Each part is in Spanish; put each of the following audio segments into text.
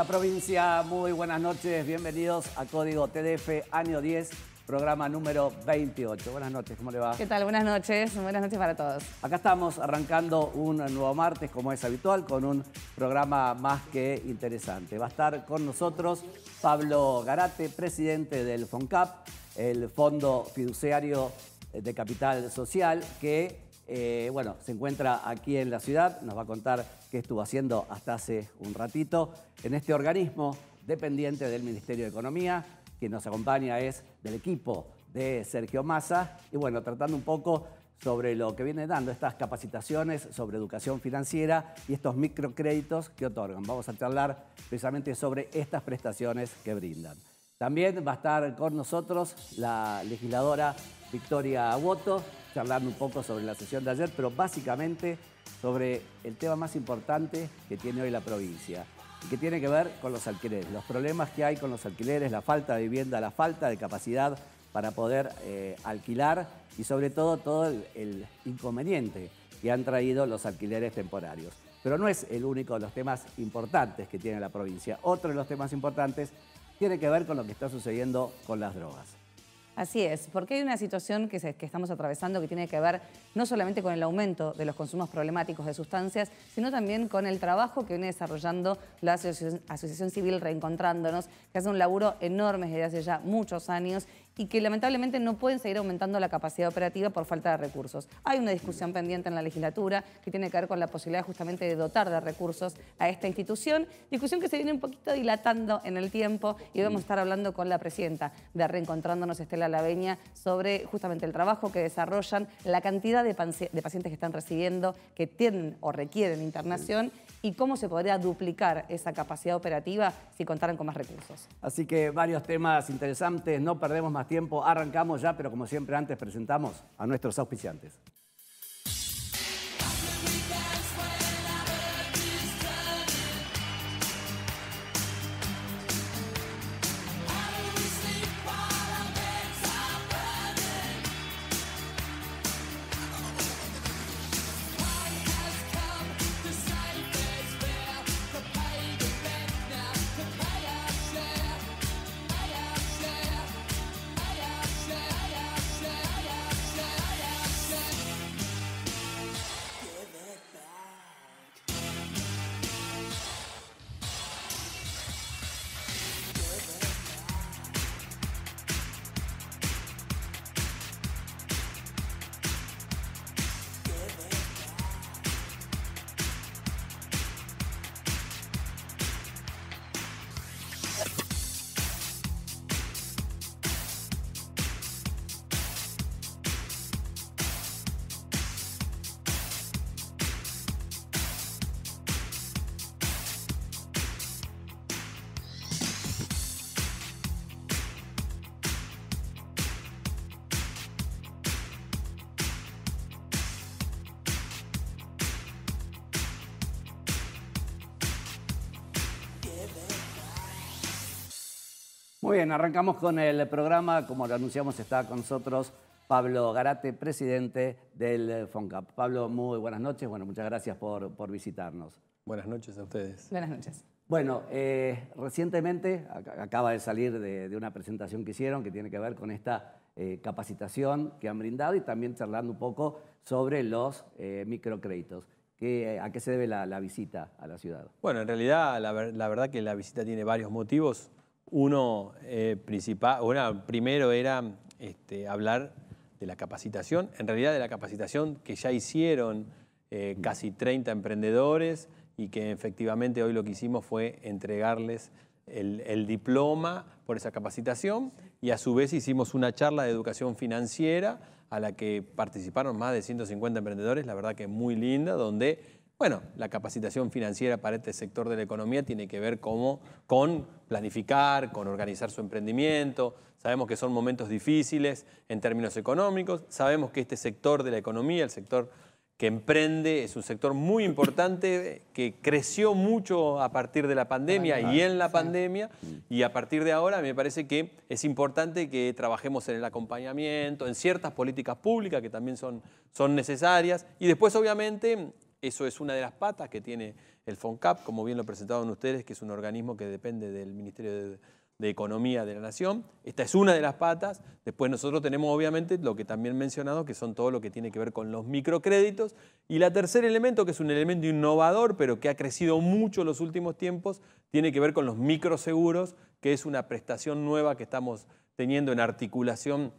Hola provincia, muy buenas noches, bienvenidos a Código TDF Año 10, programa número 28. Buenas noches, ¿cómo le va? ¿Qué tal? Buenas noches, buenas noches para todos. Acá estamos arrancando un nuevo martes, como es habitual, con un programa más que interesante. Va a estar con nosotros Pablo Garate, presidente del FONCAP, el Fondo Fiduciario de Capital Social, que eh, bueno, se encuentra aquí en la ciudad, nos va a contar que estuvo haciendo hasta hace un ratito en este organismo dependiente del Ministerio de Economía. Quien nos acompaña es del equipo de Sergio Massa y bueno, tratando un poco sobre lo que viene dando estas capacitaciones sobre educación financiera y estos microcréditos que otorgan. Vamos a charlar precisamente sobre estas prestaciones que brindan. También va a estar con nosotros la legisladora Victoria Aguoto, charlando un poco sobre la sesión de ayer, pero básicamente sobre el tema más importante que tiene hoy la provincia y que tiene que ver con los alquileres, los problemas que hay con los alquileres, la falta de vivienda, la falta de capacidad para poder eh, alquilar y sobre todo todo el inconveniente que han traído los alquileres temporarios. Pero no es el único de los temas importantes que tiene la provincia. Otro de los temas importantes tiene que ver con lo que está sucediendo con las drogas. Así es, porque hay una situación que, estamos atravesando que tiene que ver no solamente con el aumento de los consumos problemáticos de sustancias, sino también con el trabajo que viene desarrollando la Asociación, Asociación Civil Reencontrándonos, que hace un laburo enorme desde hace ya muchos años y que lamentablemente no pueden seguir aumentando la capacidad operativa por falta de recursos. Hay una discusión pendiente en la legislatura que tiene que ver con la posibilidad justamente de dotar de recursos a esta institución, discusión que se viene un poquito dilatando en el tiempo y hoy vamos a estar hablando con la presidenta de Reencontrándonos Estela Laveña sobre justamente el trabajo que desarrollan, la cantidad de, pacientes que están recibiendo, que tienen o requieren internación y cómo se podría duplicar esa capacidad operativa si contaran con más recursos. Así que varios temas interesantes, no perdemos más tiempo, arrancamos ya, pero como siempre antes presentamos a nuestros auspiciantes. Muy bien, arrancamos con el programa. Como lo anunciamos, está con nosotros Pablo Garate, presidente del FONCAP. Pablo, muy buenas noches. Bueno, muchas gracias por, visitarnos. Buenas noches a ustedes. Buenas noches. Bueno, eh, recientemente acaba de salir de, una presentación que hicieron que tiene que ver con esta eh, capacitación que han brindado y también charlando un poco sobre los eh, microcréditos. ¿A qué se debe la, visita a la ciudad? Bueno, en realidad la, la verdad que la visita tiene varios motivos. Uno eh, principal, bueno, primero era este, hablar de la capacitación, en realidad de la capacitación que ya hicieron eh, casi 30 emprendedores y que efectivamente hoy lo que hicimos fue entregarles el, el, diploma por esa capacitación y a su vez hicimos una charla de educación financiera a la que participaron más de 150 emprendedores, la verdad que muy linda, donde bueno, la capacitación financiera para este sector de la economía tiene que ver con planificar, con organizar su emprendimiento. Sabemos que son momentos difíciles en términos económicos. Sabemos que este sector de la economía, el sector que emprende, es un sector muy importante que creció mucho a partir de la pandemia y en la pandemia. Mm. Y a partir de ahora me parece que es importante que trabajemos en el acompañamiento, en ciertas políticas públicas que también son, son necesarias. Y después, obviamente, eso es una de las patas que tiene el FONCAP, como bien lo presentaban ustedes, que es un organismo que depende del Ministerio de, Economía de la Nación. Esta es una de las patas. Después nosotros tenemos obviamente lo que también mencionado, que son todo lo que tiene que ver con los microcréditos. Y la tercer elemento, que es un elemento innovador, pero que ha crecido mucho en los últimos tiempos, tiene que ver con los microseguros, que es una prestación nueva que estamos teniendo en articulación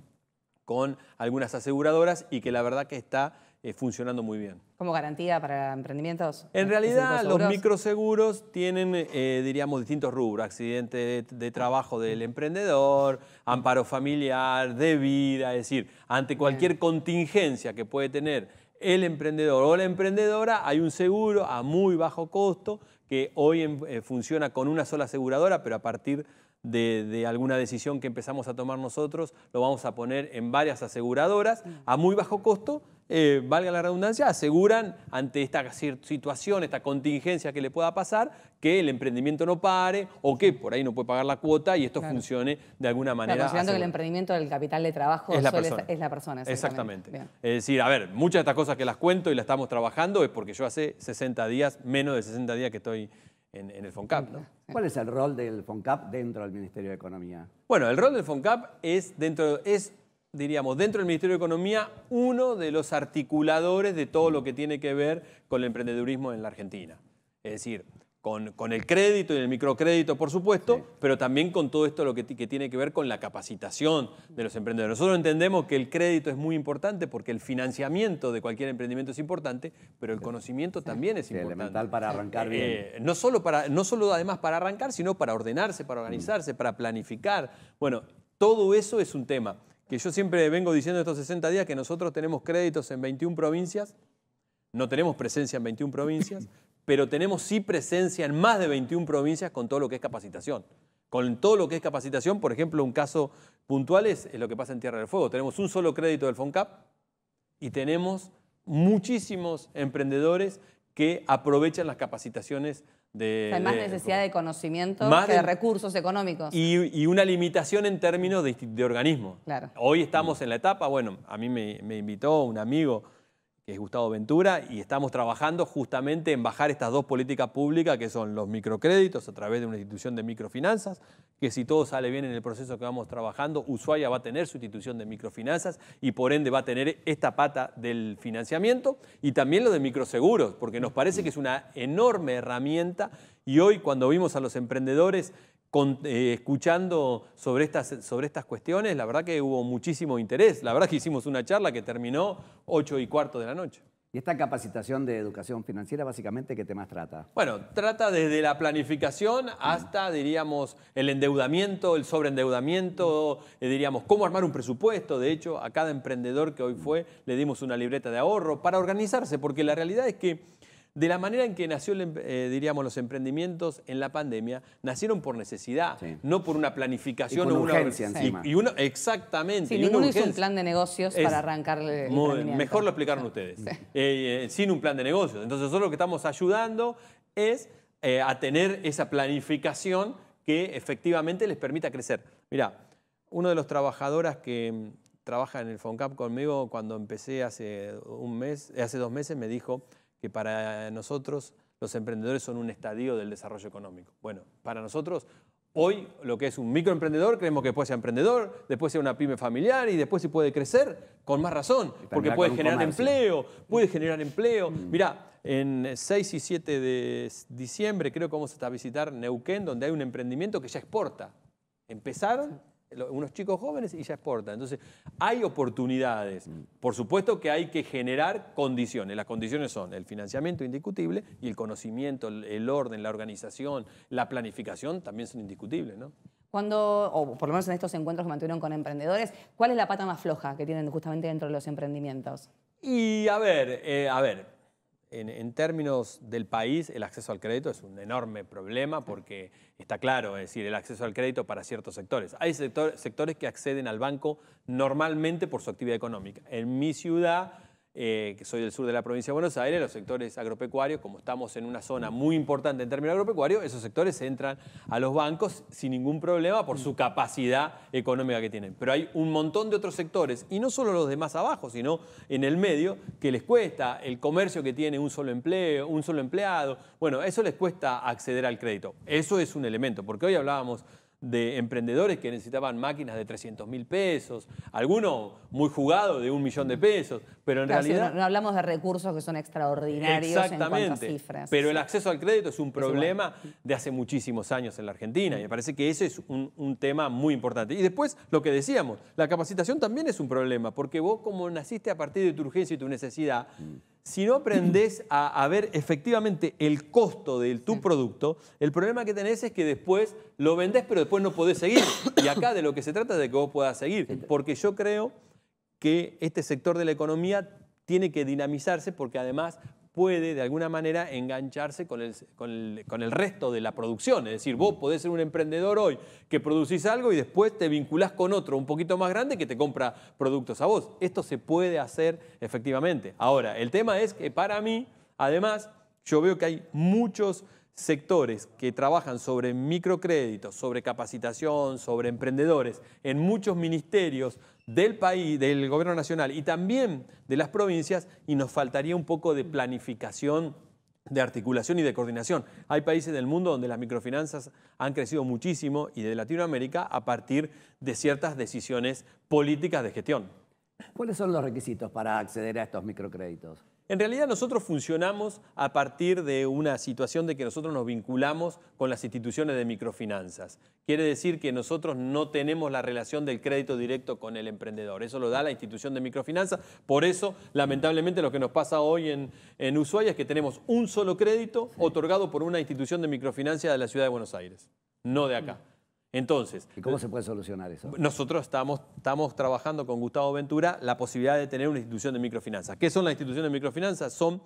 con algunas aseguradoras y que la verdad que está eh, funcionando muy bien. ¿Como garantía para emprendimientos? En realidad, los microseguros tienen, eh, diríamos, distintos rubros: accidente de, trabajo del emprendedor, amparo familiar, de vida. Es decir, ante cualquier contingencia que puede tener el emprendedor o la emprendedora, hay un seguro a muy bajo costo que hoy eh, funciona con una sola aseguradora, pero a partir de de, alguna decisión que empezamos a tomar nosotros, lo vamos a poner en varias aseguradoras a muy bajo costo, eh, valga la redundancia, aseguran ante esta situación, esta contingencia que le pueda pasar, que el emprendimiento no pare o que por ahí no puede pagar la cuota y esto funcione de alguna manera. considerando que el emprendimiento del capital de trabajo es la persona. Es la persona exactamente. exactamente. Es decir, a ver, muchas de estas cosas que las cuento y las estamos trabajando es porque yo hace 60 días, menos de 60 días que estoy en, el FONCAP. ¿Cuál es el rol del FONCAP dentro del Ministerio de Economía? Bueno, el rol del FONCAP es, dentro, es diríamos, dentro del Ministerio de Economía, uno de los articuladores de todo lo que tiene que ver con el emprendedurismo en la Argentina. Es decir, con, el crédito y el microcrédito, por supuesto, pero también con todo esto lo que, tiene que ver con la capacitación de los emprendedores. Nosotros entendemos que el crédito es muy importante porque el financiamiento de cualquier emprendimiento es importante, pero el conocimiento también es sí, importante. Elemental para arrancar eh, bien. Eh, no, solo para, no solo además para arrancar, sino para ordenarse, para mm. organizarse, para planificar. Bueno, todo eso es un tema que yo siempre vengo diciendo estos 60 días que nosotros tenemos créditos en 21 provincias, no tenemos presencia en 21 provincias, pero tenemos sí presencia en más de 21 provincias con todo lo que es capacitación. Con todo lo que es capacitación, por ejemplo, un caso puntual es, lo que pasa en Tierra del Fuego. Tenemos un solo crédito del FONCAP y tenemos muchísimos emprendedores que aprovechan las capacitaciones de... hay más necesidad de conocimiento que de, recursos económicos. Y, una limitación en términos de, organismo. Hoy estamos en la etapa, bueno, a mí me invitó un amigo es Gustavo Ventura, y estamos trabajando justamente en bajar estas dos políticas públicas, que son los microcréditos a través de una institución de microfinanzas, que si todo sale bien en el proceso que vamos trabajando, Ushuaia va a tener su institución de microfinanzas y por ende va a tener esta pata del financiamiento, y también lo de microseguros, porque nos parece que es una enorme herramienta y hoy cuando vimos a los emprendedores eh, escuchando sobre estas, sobre estas cuestiones, la verdad que hubo muchísimo interés. La verdad que hicimos una charla que terminó 8 y cuarto de la noche. ¿Y esta capacitación de educación financiera básicamente qué temas trata? Bueno, trata desde la planificación hasta, diríamos, el endeudamiento, el sobreendeudamiento, eh, diríamos, cómo armar un presupuesto. De hecho, a cada emprendedor que hoy fue le dimos una libreta de ahorro para organizarse, porque la realidad es que de la manera en que nació, em, eh, diríamos, los emprendimientos en la pandemia, nacieron por necesidad, no por una planificación y o una urgencia. Y, uno, exactamente. ninguno hizo un plan de negocios para arrancarle. Mejor lo explicaron ustedes. Eh, eh, sin un plan de negocios. Entonces nosotros lo que estamos ayudando es a tener esa planificación que efectivamente les permita crecer. Mira, uno de los trabajadoras que mm, trabaja en el FONCAP conmigo cuando empecé hace un mes, hace dos meses, me dijo que para nosotros los emprendedores son un estadio del desarrollo económico. Bueno, para nosotros hoy lo que es un microemprendedor, creemos que después sea emprendedor, después sea una pyme familiar y después si puede crecer, con más razón, porque puede mm. generar empleo, puede generar empleo. Mirá, en 6 y 7 de diciembre creo que vamos a visitar Neuquén, donde hay un emprendimiento que ya exporta. Empezaron unos chicos jóvenes y ya exporta Entonces, hay oportunidades. Mm. Por supuesto que hay que generar condiciones. Las condiciones son el financiamiento indiscutible y el conocimiento, el orden, la organización, la planificación también son indiscutibles, ¿no? Cuando, o por lo menos en estos encuentros que mantuvieron con emprendedores, ¿cuál es la pata más floja que tienen justamente dentro de los emprendimientos? Y a ver, eh, a ver, en, términos del país, el acceso al crédito es un enorme problema porque está claro, es decir, el acceso al crédito para ciertos sectores. Hay sectores que acceden al banco normalmente por su actividad económica. En mi ciudad eh, que soy del sur de la provincia de Buenos Aires, los sectores agropecuarios, como estamos en una zona muy importante en términos agropecuarios, esos sectores entran a los bancos sin ningún problema por su capacidad económica que tienen. Pero hay un montón de otros sectores, y no solo los de más abajo, sino en el medio, que les cuesta el comercio que tiene un solo empleo, un solo empleado. Bueno, eso les cuesta acceder al crédito. Eso es un elemento, porque hoy hablábamos de emprendedores que necesitaban máquinas de 300 mil pesos, algunos muy jugados de un millón de pesos, pero en realidad. no, hablamos de recursos que son extraordinarios en cuanto cifras. Pero el acceso al crédito es un problema de hace muchísimos años en la Argentina. Y me parece que ese es un, tema muy importante. Y después, lo que decíamos, la capacitación también es un problema, porque vos, como naciste a partir de tu urgencia y tu necesidad, si no aprendés a, ver efectivamente el costo de tu producto, el problema que tenés es que después lo vendés, pero después no podés seguir. y acá de lo que se trata es de que vos puedas seguir. Porque yo creo que este sector de la economía tiene que dinamizarse porque además puede de alguna manera engancharse con el, resto de la producción. Es decir, vos podés ser un emprendedor hoy que producís algo y después te vinculás con otro un poquito más grande que te compra productos a vos. Esto se puede hacer efectivamente. Ahora, el tema es que para mí, además, yo veo que hay muchos sectores que trabajan sobre microcréditos, sobre capacitación, sobre emprendedores, en muchos ministerios del país, del gobierno nacional y también de las provincias, y nos faltaría un poco de planificación de articulación y de coordinación. Hay países del mundo donde las microfinanzas han crecido muchísimo y de Latinoamérica a partir de ciertas decisiones políticas de gestión. ¿Cuáles son los requisitos para acceder a estos microcréditos? En realidad nosotros funcionamos a partir de una situación de que nosotros nos vinculamos con las instituciones de microfinanzas. Quiere decir que nosotros no tenemos la relación del crédito directo con el emprendedor. Eso lo da la institución de microfinanzas. Por eso, lamentablemente, lo que nos pasa hoy en, en Ushuaia es que tenemos un solo crédito otorgado por una institución de microfinancia de la ciudad de Buenos Aires, no de acá. Entonces. ¿Y cómo se puede solucionar eso? Nosotros estamos, trabajando con Gustavo Ventura la posibilidad de tener una institución de microfinanzas. ¿Qué son las instituciones de microfinanzas? Son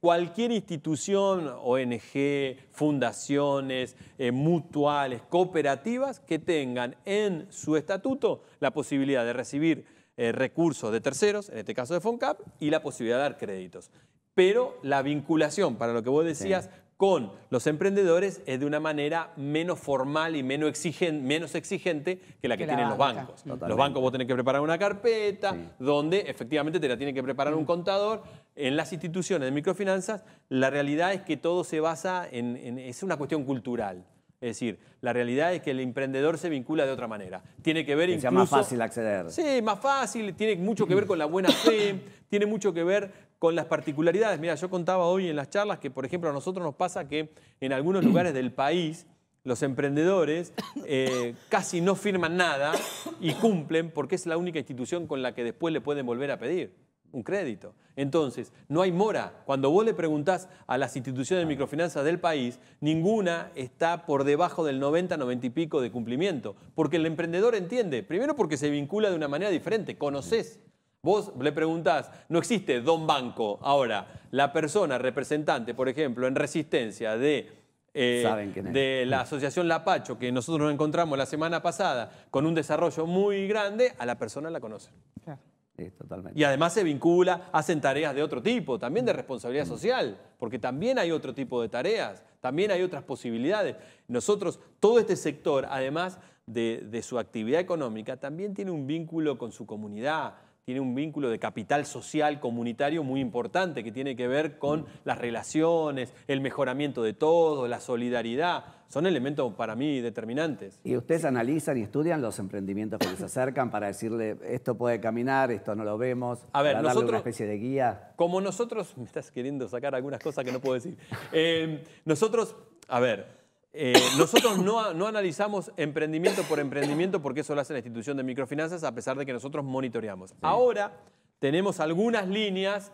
cualquier institución, ONG, fundaciones, eh, mutuales, cooperativas, que tengan en su estatuto la posibilidad de recibir eh, recursos de terceros, en este caso de FONCAP, y la posibilidad de dar créditos. Pero la vinculación, para lo que vos decías, con los emprendedores es de una manera menos formal y menos exigente, menos exigente que la que, tienen los bancos. Los bancos vos tenés que preparar una carpeta, donde efectivamente te la tiene que preparar un mm. contador. En las instituciones de microfinanzas, la realidad es que todo se basa en, es una cuestión cultural. Es decir, la realidad es que el emprendedor se vincula de otra manera. Tiene que ver incluso... Sea más fácil acceder. Sí, más fácil, tiene mucho que ver con la buena fe, tiene mucho que ver con las particularidades. Mira, yo contaba hoy en las charlas que, por ejemplo, a nosotros nos pasa que en algunos lugares del país los emprendedores eh, casi no firman nada y cumplen porque es la única institución con la que después le pueden volver a pedir un crédito. Entonces, no hay mora. Cuando vos le preguntás a las instituciones de microfinanzas del país, ninguna está por debajo del 90, 90 y pico de cumplimiento. Porque el emprendedor entiende, primero porque se vincula de una manera diferente, conoces Vos le preguntás, no existe don banco. Ahora, la persona representante, por ejemplo, en resistencia de, eh, de la mm. asociación Lapacho, que nosotros nos encontramos la semana pasada con un desarrollo muy grande, a la persona la conocen. Claro. Sí, totalmente. Y además se vincula, hacen tareas de otro tipo, también de responsabilidad mm. social, porque también hay otro tipo de tareas, también hay otras posibilidades. Nosotros, todo este sector, además de, de su actividad económica, también tiene un vínculo con su comunidad, tiene un vínculo de capital social comunitario muy importante que tiene que ver con las relaciones, el mejoramiento de todo, la solidaridad. Son elementos para mí determinantes. Y ustedes analizan y estudian los emprendimientos que les acercan para decirle esto puede caminar, esto no lo vemos, a ver, nosotros, una especie de guía. Como nosotros, me estás queriendo sacar algunas cosas que no puedo decir. Eh, nosotros, a ver, eh, nosotros no, analizamos emprendimiento por emprendimiento porque eso lo hace la institución de microfinanzas a pesar de que nosotros monitoreamos. Ahora tenemos algunas líneas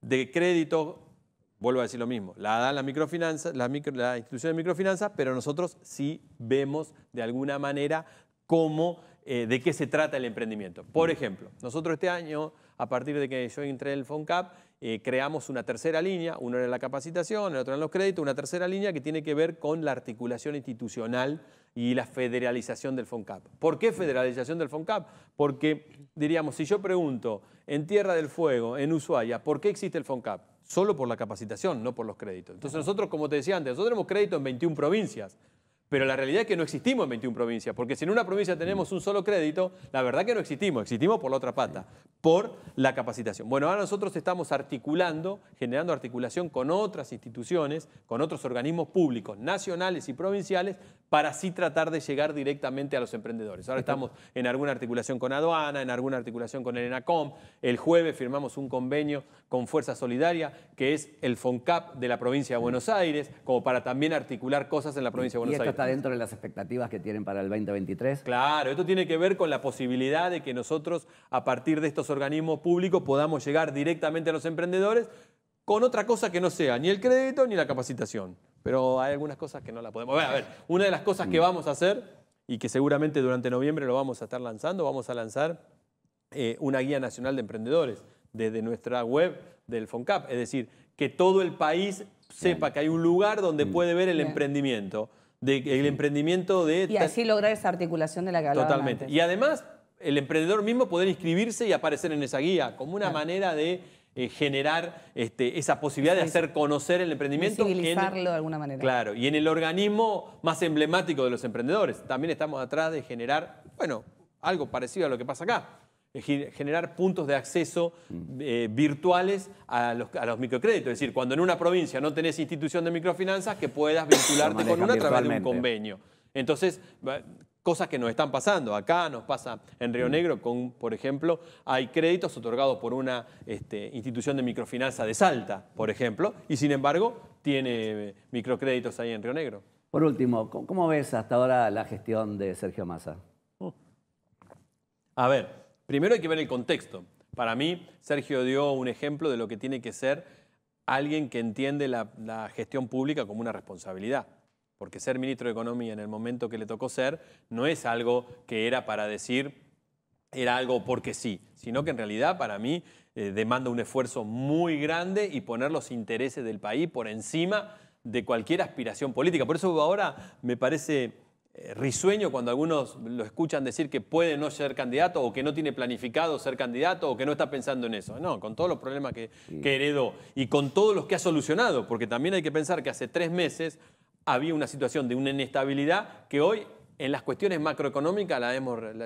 de crédito, vuelvo a decir lo mismo, la dan la, la institución de microfinanzas, pero nosotros sí vemos de alguna manera cómo, eh, de qué se trata el emprendimiento. Por ejemplo, nosotros este año a partir de que yo entré en el FONCAP, eh, creamos una tercera línea, una era la capacitación, la otra eran los créditos, una tercera línea que tiene que ver con la articulación institucional y la federalización del FONCAP. ¿Por qué federalización del FONCAP? Porque, diríamos, si yo pregunto en Tierra del Fuego, en Ushuaia, ¿por qué existe el FONCAP? Solo por la capacitación, no por los créditos. Entonces nosotros, como te decía antes, nosotros tenemos crédito en 21 provincias. Pero la realidad es que no existimos en 21 provincias, porque si en una provincia tenemos un solo crédito, la verdad que no existimos, existimos por la otra pata, por la capacitación. Bueno, ahora nosotros estamos articulando, generando articulación con otras instituciones, con otros organismos públicos, nacionales y provinciales, para así tratar de llegar directamente a los emprendedores. Ahora estamos en alguna articulación con aduana, en alguna articulación con el ENACOM. El jueves firmamos un convenio con Fuerza Solidaria, que es el FONCAP de la provincia de Buenos Aires, como para también articular cosas en la provincia de Buenos Aires está dentro de las expectativas que tienen para el 2023? Claro, esto tiene que ver con la posibilidad de que nosotros, a partir de estos organismos públicos, podamos llegar directamente a los emprendedores con otra cosa que no sea ni el crédito ni la capacitación. Pero hay algunas cosas que no la podemos. ver, a ver, una de las cosas que mm. vamos a hacer y que seguramente durante noviembre lo vamos a estar lanzando, vamos a lanzar eh, una guía nacional de emprendedores desde nuestra web del FONCAP. Es decir, que todo el país sepa que hay un lugar donde mm. puede ver el emprendimiento el emprendimiento de... Y así lograr esa articulación de la que Totalmente. Y además, el emprendedor mismo poder inscribirse y aparecer en esa guía, como una manera de eh, generar este, esa posibilidad de hacer conocer el emprendimiento. y de alguna manera. Claro, y en el organismo más emblemático de los emprendedores. También estamos atrás de generar, bueno, algo parecido a lo que pasa acá generar puntos de acceso mm. eh, virtuales a los, microcréditos. Es decir, cuando en una provincia no tenés institución de microfinanzas, que puedas vincularte con una a través de un convenio. Entonces, cosas que nos están pasando. Acá nos pasa en Río mm. Negro con, por ejemplo, hay créditos otorgados por una este, institución de microfinanza de Salta, por ejemplo, y sin embargo tiene eh, microcréditos ahí en Río Negro. Por último, ¿cómo ves hasta ahora la gestión de Sergio Massa? A ver, Primero hay que ver el contexto. Para mí, Sergio dio un ejemplo de lo que tiene que ser alguien que entiende la, gestión pública como una responsabilidad porque ser ministro de Economía en el momento que le tocó ser no es algo que era para decir era algo porque sí, sino que en realidad para mí eh, demanda un esfuerzo muy grande y poner los intereses del país por encima de cualquier aspiración política. Por eso ahora me parece eh, risueño cuando algunos lo escuchan decir que puede no ser candidato o que no tiene planificado ser candidato o que no está pensando en eso. No, con todos los problemas que, heredó y con todos los que ha solucionado, porque también hay que pensar que hace tres meses había una situación de una inestabilidad que hoy en las cuestiones macroeconómicas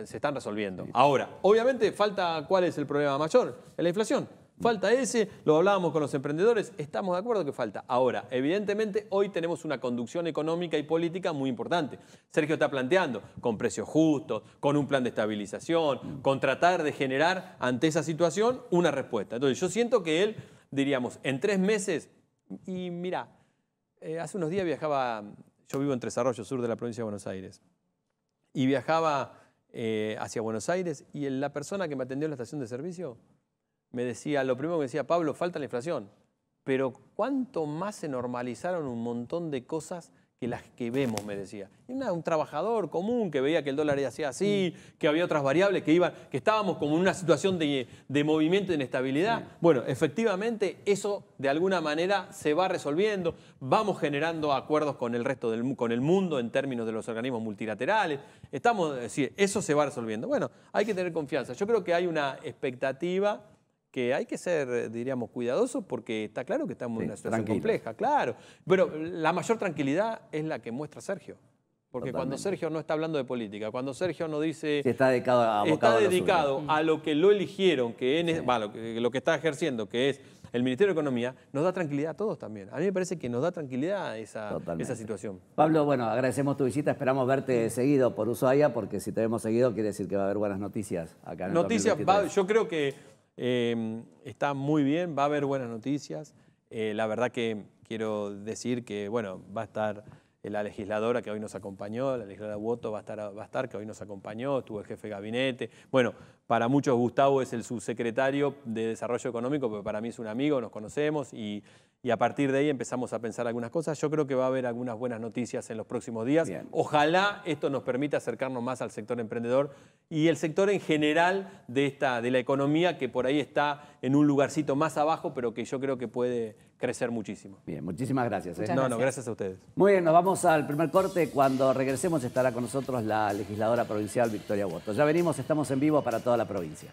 se están resolviendo. Ahora, obviamente falta cuál es el problema mayor, la inflación. Falta ese, lo hablábamos con los emprendedores, estamos de acuerdo que falta. Ahora, evidentemente hoy tenemos una conducción económica y política muy importante. Sergio está planteando, con precios justos, con un plan de estabilización, mm. con tratar de generar ante esa situación una respuesta. Entonces yo siento que él, diríamos, en tres meses, y mira, eh, hace unos días viajaba, yo vivo en Tres Arroyos, sur de la provincia de Buenos Aires, y viajaba eh, hacia Buenos Aires y la persona que me atendió en la estación de servicio me decía, lo primero que decía Pablo, falta la inflación. Pero cuánto más se normalizaron un montón de cosas que las que vemos, me decía. Y un trabajador común que veía que el dólar hacía así, que había otras variables, que iban, que estábamos como en una situación de, movimiento de inestabilidad. Bueno, efectivamente, eso de alguna manera se va resolviendo. Vamos generando acuerdos con el resto del con el mundo en términos de los organismos multilaterales. Estamos, decir, eh, eso se va resolviendo. Bueno, hay que tener confianza. Yo creo que hay una expectativa que hay que ser, eh, diríamos, cuidadosos porque está claro que estamos en una situación compleja, claro. Pero eh, la mayor tranquilidad es la que muestra Sergio. Porque cuando Sergio no está hablando de política, cuando Sergio no dice... está dedicado, a, está dedicado a, lo que lo eligieron, que es, lo que está ejerciendo, que es el Ministerio de Economía, nos da tranquilidad a todos también. A mí me parece que nos da tranquilidad esa, situación. Pablo, bueno, agradecemos tu visita, esperamos verte seguido por Ushuaia, porque si te vemos seguido quiere decir que va a haber buenas noticias acá Noticias, yo creo que Em, está muy bien, va a haber buenas noticias. Eh, la verdad que quiero decir que, bueno, va a estar la legisladora que hoy nos acompañó, la legisladora Voto va a estar, va a estar que hoy nos acompañó, estuvo el jefe de gabinete. Bueno, para muchos Gustavo es el subsecretario de Desarrollo Económico, pero para mí es un amigo, nos conocemos y, a partir de ahí empezamos a pensar algunas cosas. Yo creo que va a haber algunas buenas noticias en los próximos días. Ojalá esto nos permita acercarnos más al sector emprendedor y el sector en general de, esta, de la economía que por ahí está en un lugarcito más abajo, pero que yo creo que puede crecer muchísimo. Bien, muchísimas gracias. ¿eh? No, no, gracias a ustedes. Muy bien, nos vamos al primer corte. Cuando regresemos estará con nosotros la legisladora provincial Victoria Boto. Ya venimos, estamos en vivo para todos a la provincia.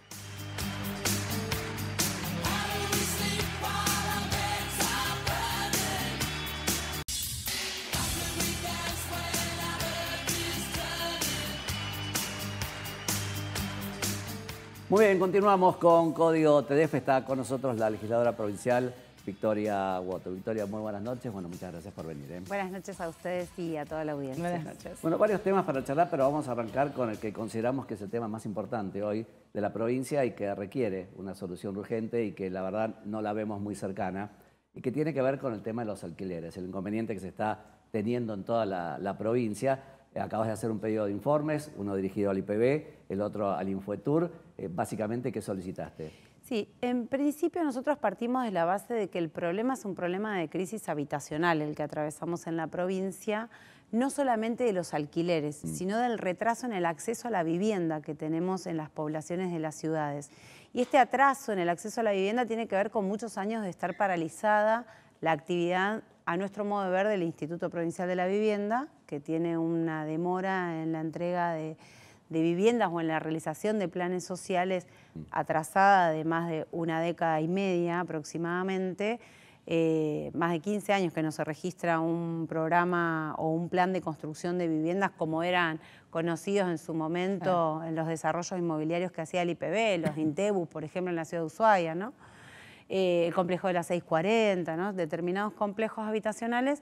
Muy bien, continuamos con Código TDF. Está con nosotros la legisladora provincial Victoria Woto. Victoria, muy buenas noches. Bueno, muchas gracias por venir. ¿eh? Buenas noches a ustedes y a toda la audiencia. Buenas noches. Bueno, varios temas para charlar, pero vamos a arrancar con el que consideramos que es el tema más importante hoy de la provincia y que requiere una solución urgente y que la verdad no la vemos muy cercana y que tiene que ver con el tema de los alquileres, el inconveniente que se está teniendo en toda la, provincia. Eh, acabas de hacer un pedido de informes, uno dirigido al IPB, el otro al Infoetur. Eh, básicamente, ¿qué solicitaste? Sí, en principio nosotros partimos de la base de que el problema es un problema de crisis habitacional, el que atravesamos en la provincia, no solamente de los alquileres, mm. sino del retraso en el acceso a la vivienda que tenemos en las poblaciones de las ciudades. Y este atraso en el acceso a la vivienda tiene que ver con muchos años de estar paralizada la actividad, a nuestro modo de ver, del Instituto Provincial de la Vivienda, que tiene una demora en la entrega de de viviendas o en la realización de planes sociales mm. atrasada de más de una década y media aproximadamente, eh, más de 15 años que no se registra un programa o un plan de construcción de viviendas como eran conocidos en su momento en los desarrollos inmobiliarios que hacía el IPB, los Intebus por ejemplo, en la ciudad de Ushuaia, ¿no? Eh, el complejo de las 640, ¿no? determinados complejos habitacionales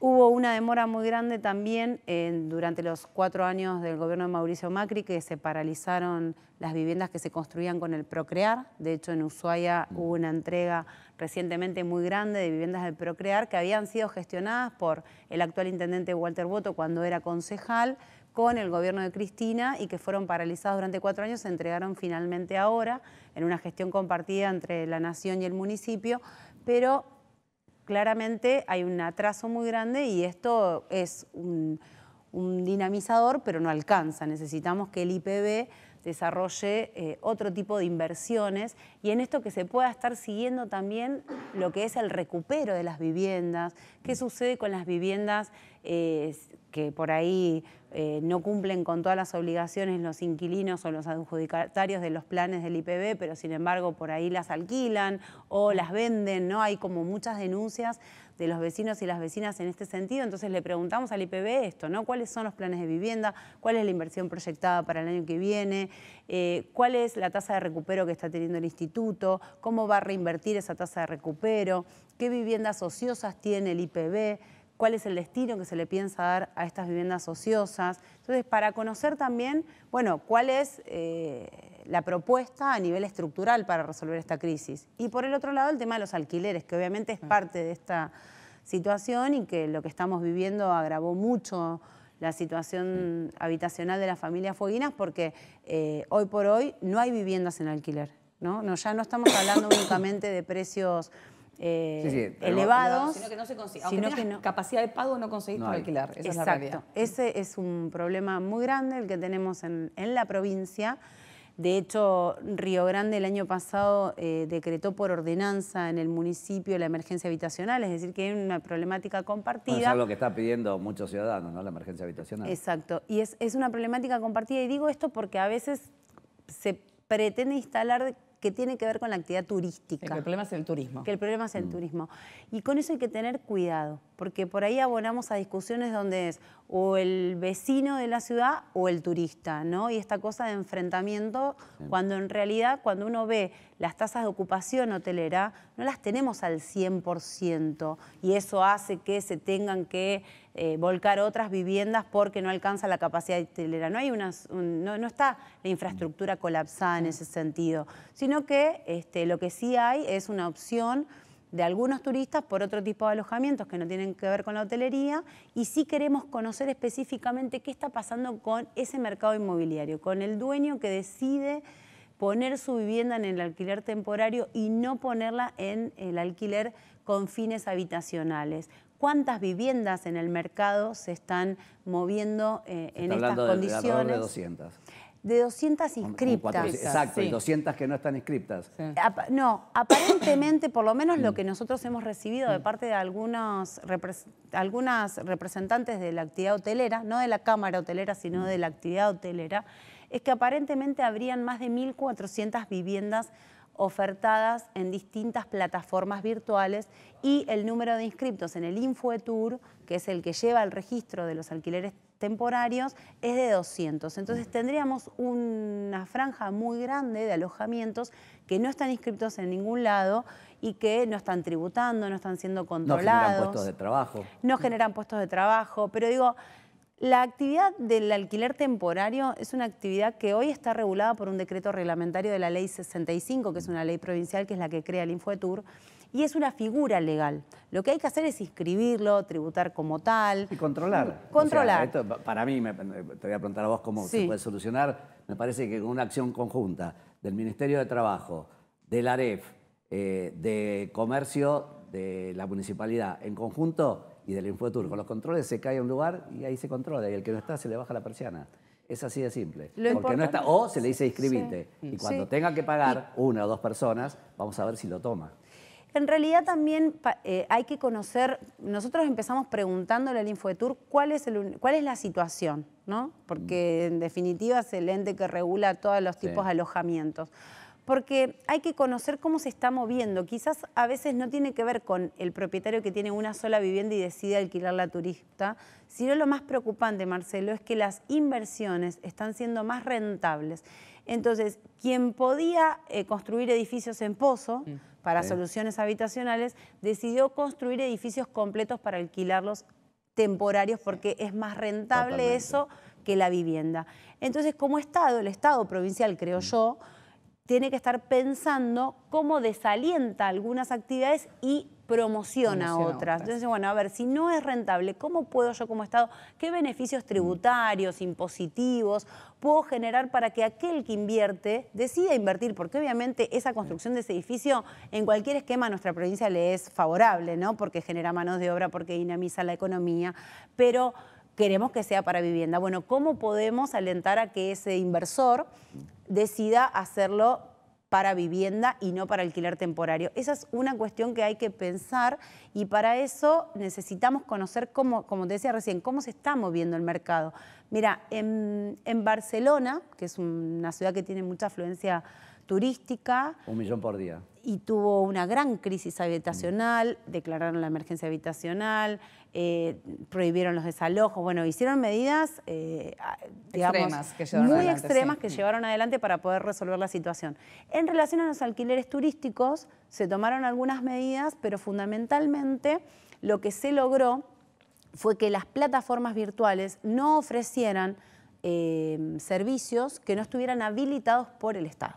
Hubo una demora muy grande también durante los cuatro años del gobierno de Mauricio Macri que se paralizaron las viviendas que se construían con el Procrear. De hecho, en Ushuaia hubo una entrega recientemente muy grande de viviendas del Procrear que habían sido gestionadas por el actual intendente Walter Boto cuando era concejal con el gobierno de Cristina y que fueron paralizadas durante cuatro años, se entregaron finalmente ahora en una gestión compartida entre la Nación y el municipio, pero claramente hay un atraso muy grande y esto es un, dinamizador, pero no alcanza. Necesitamos que el IPB desarrolle eh, otro tipo de inversiones y en esto que se pueda estar siguiendo también lo que es el recupero de las viviendas, qué sucede con las viviendas eh, que por ahí eh, no cumplen con todas las obligaciones los inquilinos o los adjudicatarios de los planes del IPB, pero sin embargo por ahí las alquilan o las venden, ¿no? Hay como muchas denuncias de los vecinos y las vecinas en este sentido. Entonces le preguntamos al IPB esto, ¿no? ¿Cuáles son los planes de vivienda? ¿Cuál es la inversión proyectada para el año que viene? Eh, ¿Cuál es la tasa de recupero que está teniendo el instituto? ¿Cómo va a reinvertir esa tasa de recupero? ¿Qué viviendas ociosas tiene el IPB? cuál es el destino que se le piensa dar a estas viviendas ociosas. Entonces, para conocer también, bueno, cuál es eh, la propuesta a nivel estructural para resolver esta crisis. Y por el otro lado, el tema de los alquileres, que obviamente es parte de esta situación y que lo que estamos viviendo agravó mucho la situación habitacional de las familias Foguinas porque eh, hoy por hoy no hay viviendas en alquiler. ¿no? ya no estamos hablando únicamente de precios... Eh, elevados. sino que capacidad de pago, no conseguimos alquilar. Esa Es Ese es un problema muy grande el que tenemos en la provincia. De hecho, Río Grande el año pasado eh, decretó por ordenanza en el municipio la emergencia habitacional, es decir, que es una problemática compartida. es algo que está pidiendo muchos ciudadanos, ¿no? La emergencia habitacional. Exacto, y es, es una problemática compartida. Y digo esto porque a veces se pretende instalar que tiene que ver con la actividad turística. que el problema es el turismo. Que el problema es el mm. turismo. Y con eso hay que tener cuidado, porque por ahí abonamos a discusiones donde es o el vecino de la ciudad o el turista, ¿no? Y esta cosa de enfrentamiento, cuando en realidad, cuando uno ve las tasas de ocupación hotelera, no las tenemos al 100%, y eso hace que se tengan que eh, volcar otras viviendas porque no alcanza la capacidad hotelera. No, hay no, está la infraestructura colapsada en ese sentido, sino que este, lo que sí hay es una opción de algunos turistas por otro tipo de alojamientos que no tienen que ver con la hotelería y sí queremos conocer específicamente qué está pasando con ese mercado inmobiliario, con el dueño que decide poner su vivienda en el alquiler temporario y no ponerla en el alquiler con fines habitacionales cuántas viviendas en el mercado se están moviendo eh, en estas condiciones. De, 200 de 200 inscriptas. exacto, y 200 que no están inscriptas. no, aparentemente, por lo menos lo que nosotros hemos recibido de mm. parte de algunos algunas representantes de la actividad hotelera, no de la Cámara Hotelera, sino mm. de la actividad hotelera, es que aparentemente habrían más de 1.400 viviendas ofertadas en distintas plataformas virtuales y el número de inscriptos en el Infoetour, que es el que lleva el registro de los alquileres temporarios, es de 200. Entonces mm. tendríamos una franja muy grande de alojamientos que no están inscritos en ningún lado y que no están tributando, no están siendo controlados. No generan puestos de trabajo. No generan puestos de trabajo, pero digo la actividad del alquiler temporario es una actividad que hoy está regulada por un decreto reglamentario de la Ley 65, que es una ley provincial que es la que crea el Infoetur, y es una figura legal. Lo que hay que hacer es inscribirlo, tributar como tal. Y controlar. Controlar. para mí, te voy a preguntar a vos cómo se puede solucionar, me parece que con una acción conjunta del Ministerio de Trabajo, del AREF, eh, de Comercio, de la Municipalidad, en conjunto y del Infotur. Con los controles se cae a un lugar y ahí se controla. Y el que no está se le baja la persiana. Es así de simple. Porque no está, o se le dice inscribite. Y cuando tenga que pagar una o dos personas, vamos a ver si lo toma. En realidad también eh, hay que conocer, nosotros empezamos preguntándole al Infotur cuál es, el, cuál es la situación, ¿no? Porque mm. en definitiva es el ente que regula todos los tipos de alojamientos porque hay que conocer cómo se está moviendo. Quizás a veces no tiene que ver con el propietario que tiene una sola vivienda y decide alquilarla a turista, sino lo más preocupante, Marcelo, es que las inversiones están siendo más rentables. Entonces, quien podía eh, construir edificios en pozo mm, para soluciones habitacionales, decidió construir edificios completos para alquilarlos temporarios porque es más rentable eso que la vivienda. Entonces, como Estado, el Estado provincial, creo mm. yo, tiene que estar pensando cómo desalienta algunas actividades y promociona, otras. otras. Entonces, bueno, a ver, si no es rentable, ¿cómo puedo yo como Estado, qué beneficios mm. tributarios, impositivos, puedo generar para que aquel que invierte decida invertir? Porque obviamente esa construcción de ese edificio, en cualquier esquema a nuestra provincia le es favorable, ¿no? Porque genera manos de obra, porque dinamiza la economía, pero queremos que sea para vivienda. Bueno, ¿cómo podemos alentar a que ese inversor decida hacerlo para vivienda y no para alquiler temporario. Esa es una cuestión que hay que pensar y para eso necesitamos conocer, cómo, como te decía recién, cómo se está moviendo el mercado. Mira, en, en Barcelona, que es una ciudad que tiene mucha afluencia turística. Un millón por día. Y tuvo una gran crisis habitacional, declararon la emergencia habitacional, eh, prohibieron los desalojos, bueno, hicieron medidas, eh, digamos, muy extremas que llevaron adelante para poder resolver la situación. En relación a los alquileres turísticos, se tomaron algunas medidas, pero fundamentalmente lo que se logró fue que las plataformas virtuales no ofrecieran eh, servicios que no estuvieran habilitados por el Estado.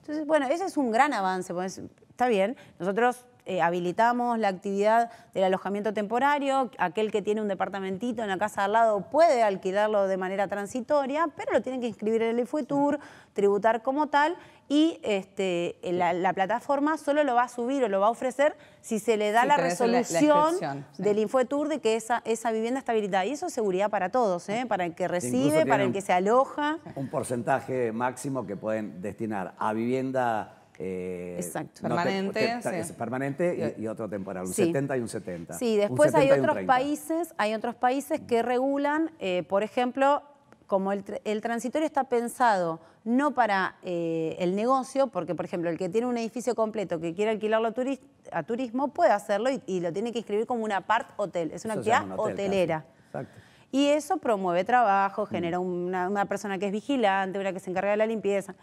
Entonces, bueno, ese es un gran avance. Pues, está bien, nosotros eh, habilitamos la actividad del alojamiento temporario, aquel que tiene un departamentito en la casa al lado puede alquilarlo de manera transitoria, pero lo tienen que inscribir en el Tour tributar como tal y este, eh, la, plataforma solo lo va a subir o lo va a ofrecer si se le da la resolución del de que esa, esa vivienda está habilitada. Y eso es seguridad para todos, ¿eh? para el que recibe, para el que se aloja. Un porcentaje máximo que pueden destinar a vivienda eh, Exacto. permanente. Permanente y, otro temporal, un 70 y un 70. Sí, después hay otros países, hay otros países que regulan, eh, por ejemplo, como el, transitorio está pensado no para eh, el negocio, porque por ejemplo el que tiene un edificio completo que quiere alquilarlo a, turismo puede hacerlo y, lo tiene que inscribir como una part hotel, es una actividad hotelera. Exacto. Y eso promueve trabajo, mm. genera una, una persona que es vigilante, una que se encarga de la limpieza.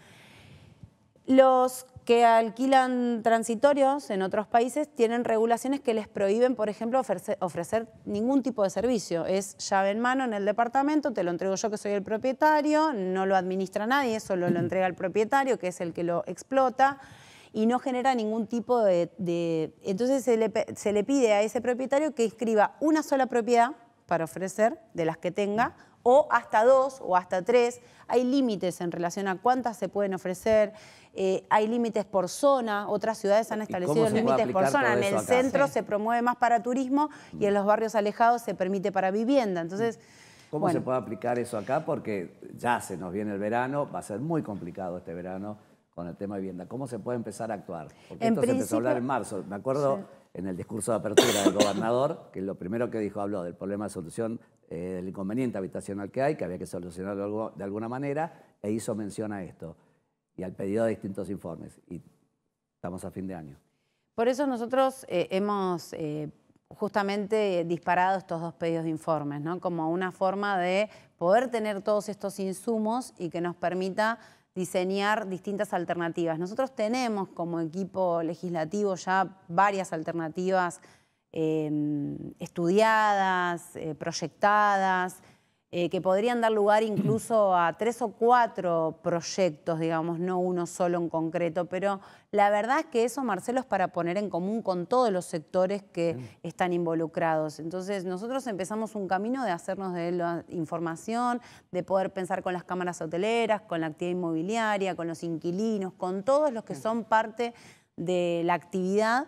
Los que alquilan transitorios en otros países tienen regulaciones que les prohíben, por ejemplo, ofrecer, ningún tipo de servicio. Es llave en mano en el departamento, te lo entrego yo que soy el propietario, no lo administra nadie, solo lo entrega el propietario, que es el que lo explota, y no genera ningún tipo de... Entonces se le, se le pide a ese propietario que escriba una sola propiedad para ofrecer, de las que tenga, o hasta dos o hasta tres. Hay límites en relación a cuántas se pueden ofrecer. Eh, hay límites por zona, otras ciudades han establecido límites por zona. En el centro se promueve más para turismo y en mm. los barrios alejados se permite para vivienda. Entonces. ¿Cómo se puede aplicar eso acá? Porque ya se nos viene el verano, va a ser muy complicado este verano con el tema de vivienda. ¿Cómo se puede empezar a actuar? Porque esto se empezó a hablar en marzo. Me acuerdo en el discurso de apertura del gobernador, que lo primero que dijo, habló del problema de solución eh, del inconveniente habitacional que hay, que había que solucionarlo de alguna manera, e hizo mención a esto y al pedido de distintos informes. Y estamos a fin de año. Por eso nosotros eh, hemos eh, justamente disparado estos dos pedidos de informes, ¿no? como una forma de poder tener todos estos insumos y que nos permita diseñar distintas alternativas. Nosotros tenemos como equipo legislativo ya varias alternativas eh, estudiadas, proyectadas, eh, que podrían dar lugar incluso a tres o cuatro proyectos, digamos, no uno solo en concreto, pero la verdad es que eso, Marcelo, es para poner en común con todos los sectores que están involucrados. Entonces, nosotros empezamos un camino de hacernos de la información, de poder pensar con las cámaras hoteleras, con la actividad inmobiliaria, con los inquilinos, con todos los que son parte de la actividad,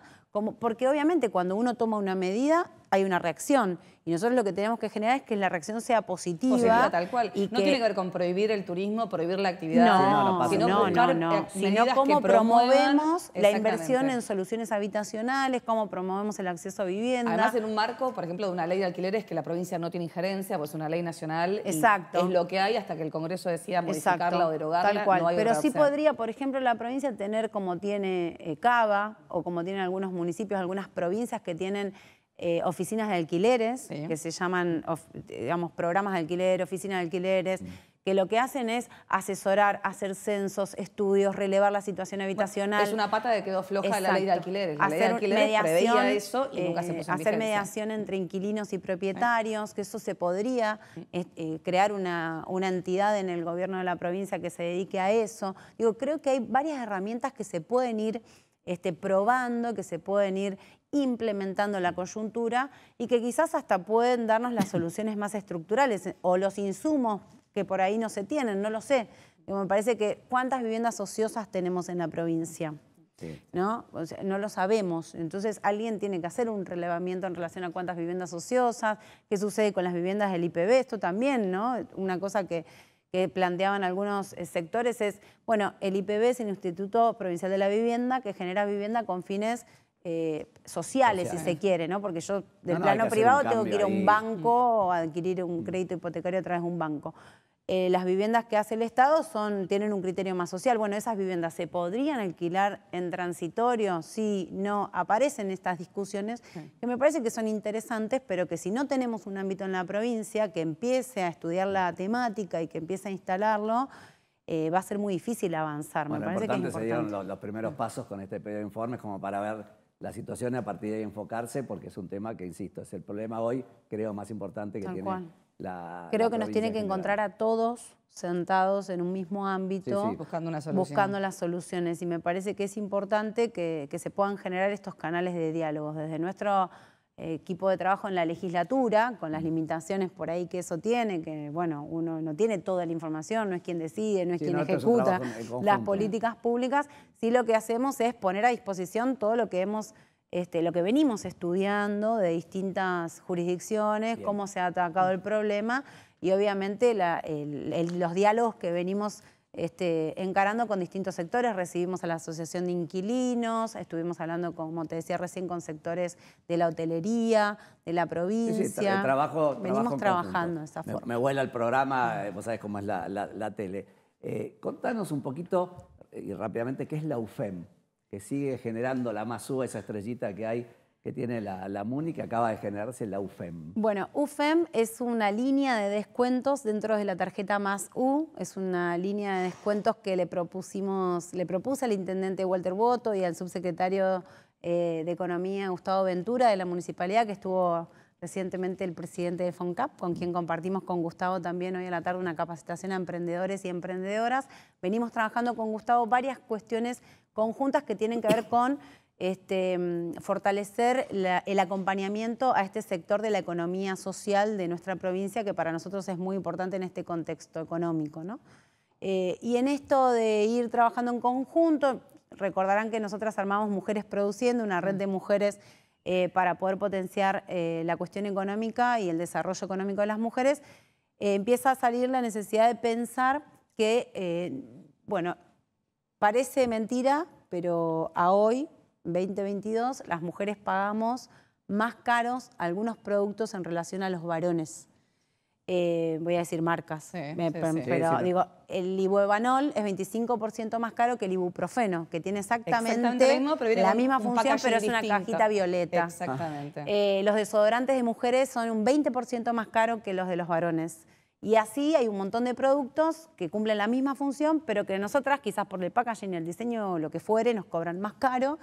porque obviamente cuando uno toma una medida hay una reacción. Y nosotros lo que tenemos que generar es que la reacción sea positiva. Positiva, tal cual. Y no tiene que ver con prohibir el turismo, prohibir la actividad. No, no, sino no, no, Sino eh, cómo promovemos la inversión en soluciones habitacionales, cómo promovemos el acceso a vivienda. Además, en un marco, por ejemplo, de una ley de alquileres que la provincia no tiene injerencia, pues es una ley nacional. Exacto. es lo que hay hasta que el Congreso decida modificarla o derogarla. cual. Pero sí podría, por ejemplo, la provincia tener como tiene eh, Cava o como tienen algunos municipios, algunas provincias que tienen eh, oficinas de alquileres, que se llaman, digamos, programas de alquiler, oficinas de alquileres, mm. que lo que hacen es asesorar, hacer censos, estudios, relevar la situación habitacional. es una pata de quedó floja la ley de alquileres. hacer mediación, Hacer mediación entre inquilinos y propietarios, que eso se podría eh, crear una, una entidad en el gobierno de la provincia que se dedique a eso. Digo, creo que hay varias herramientas que se pueden ir este, probando, que se pueden ir implementando la coyuntura y que quizás hasta pueden darnos las soluciones más estructurales eh, o los insumos que por ahí no se tienen, no lo sé. Me parece que cuántas viviendas ociosas tenemos en la provincia. ¿No? no lo sabemos. Entonces alguien tiene que hacer un relevamiento en relación a cuántas viviendas ociosas, qué sucede con las viviendas del IPB, esto también, ¿no? Una cosa que, que planteaban algunos eh, sectores es, bueno, el IPB es el Instituto Provincial de la Vivienda que genera vivienda con fines eh, sociales, si se quiere, ¿no? Porque yo del plano privado tengo que ir a un banco o mm. adquirir un mm. crédito hipotecario a través de un banco. Eh, las viviendas que hace el Estado son, tienen un criterio más social. Bueno, esas viviendas se podrían alquilar en transitorio si no aparecen estas discusiones, que me parece que son interesantes, pero que si no tenemos un ámbito en la provincia que empiece a estudiar la temática y que empiece a instalarlo, eh, va a ser muy difícil avanzar. me parece que se los, primeros mm. pasos con este pedido de informes como para ver la situación a partir de enfocarse, porque es un tema que, insisto, es el problema hoy, creo, más importante que tiene la... Creo que nos tiene que encontrar a todos sentados en un mismo ámbito, Buscando, una solución. buscando las soluciones. Y me parece que es importante que, que se puedan generar estos canales de diálogos desde nuestro equipo de trabajo en la legislatura, con las limitaciones por ahí que eso tiene, que bueno, uno no tiene toda la información, no es quien decide, no es quien ejecuta las políticas públicas, sí lo que hacemos es poner a disposición todo lo que hemos... Este, lo que venimos estudiando de distintas jurisdicciones, cómo se ha atacado el problema y obviamente los diálogos que venimos este, encarando con distintos sectores. Recibimos a la Asociación de Inquilinos, estuvimos hablando, como te decía recién, con sectores de la hotelería, de la provincia. Sí, el trabajo, Venimos trabajando de esa forma. Me, vuela el programa, eh, vos sabés cómo es la, tele. Eh, contanos un poquito eh, y rápidamente qué es la UFEM, que sigue generando la más uva, esa estrellita que hay que tiene la, la, MUNI que acaba de generarse la UFEM. Bueno, UFEM es una línea de descuentos dentro de la tarjeta más U, es una línea de descuentos que le propusimos, le propuse al intendente Walter Boto y al subsecretario eh, de Economía Gustavo Ventura de la municipalidad que estuvo recientemente el presidente de FONCAP, con quien compartimos con Gustavo también hoy a la tarde una capacitación a emprendedores y emprendedoras. Venimos trabajando con Gustavo varias cuestiones conjuntas que tienen que ver con este, mm, fortalecer el acompañamiento a este sector de la economía social de nuestra provincia, que para nosotros es muy importante en este contexto económico. ¿no? Eh, y en esto de ir trabajando en conjunto, recordarán que nosotras armamos Mujeres Produciendo, una red mm. de mujeres eh, para poder potenciar eh, la cuestión económica y el desarrollo económico de las mujeres, empieza a salir la necesidad de pensar que, bueno, parece mentira, pero a hoy 2022 las mujeres pagamos más caros algunos productos en relación a los varones. Eh, voy a decir marcas, pero, digo, el ibuevanol es 25% más caro que el ibuprofeno, que tiene exactamente, la misma función, pero es una cajita violeta. Exactamente. Eh, los desodorantes de mujeres son un 20% más caros que los de los varones. Y así hay un montón de productos que cumplen la misma función, pero que nosotras, quizás por el packaging, el diseño, lo que fuere, nos cobran más caro.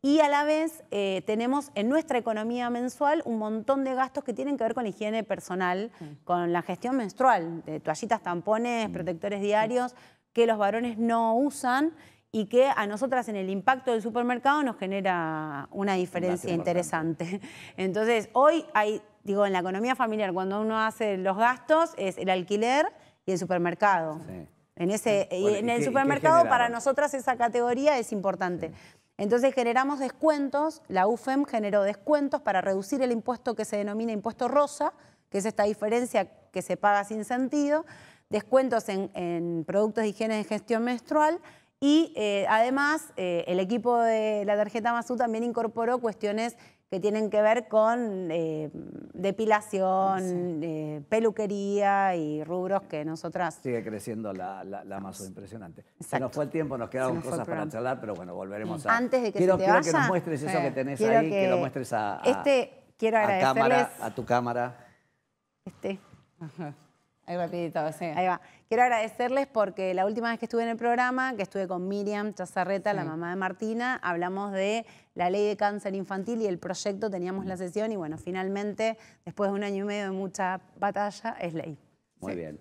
Y a la vez eh, tenemos en nuestra economía mensual un montón de gastos que tienen que ver con higiene personal, con la gestión menstrual, de toallitas, tampones, mm. protectores diarios, que los varones no usan y que a nosotras en el impacto del supermercado nos genera una diferencia interesante. Entonces, hoy hay digo, en la economía familiar, cuando uno hace los gastos, es el alquiler y el supermercado. Sí. En, ese, en el supermercado, para nosotras, esa categoría es importante. Entonces generamos descuentos, la UFEM generó descuentos para reducir el impuesto que se denomina impuesto rosa, que es esta diferencia que se paga sin sentido, descuentos en, productos de higiene de gestión menstrual y eh, además eh, el equipo de la tarjeta Mazú también incorporó cuestiones que tienen que ver con eh, depilación, eh, peluquería y rubros que nosotras... Sigue creciendo la, la, masa impresionante. Se nos fue el tiempo, nos quedaron cosas para charlar, pero bueno, volveremos a... Antes de que quiero, se te quiero que nos muestres eso que tenés ahí, que, lo muestres a, este, quiero cámara, a tu cámara. Este. Ahí va. Quiero agradecerles porque la última vez que estuve en el programa, que estuve con Miriam Chazarreta, la mamá de Martina, hablamos de la ley de cáncer infantil y el proyecto, teníamos la sesión y bueno, finalmente, después de un año y medio de mucha batalla, es ley. Muy bien.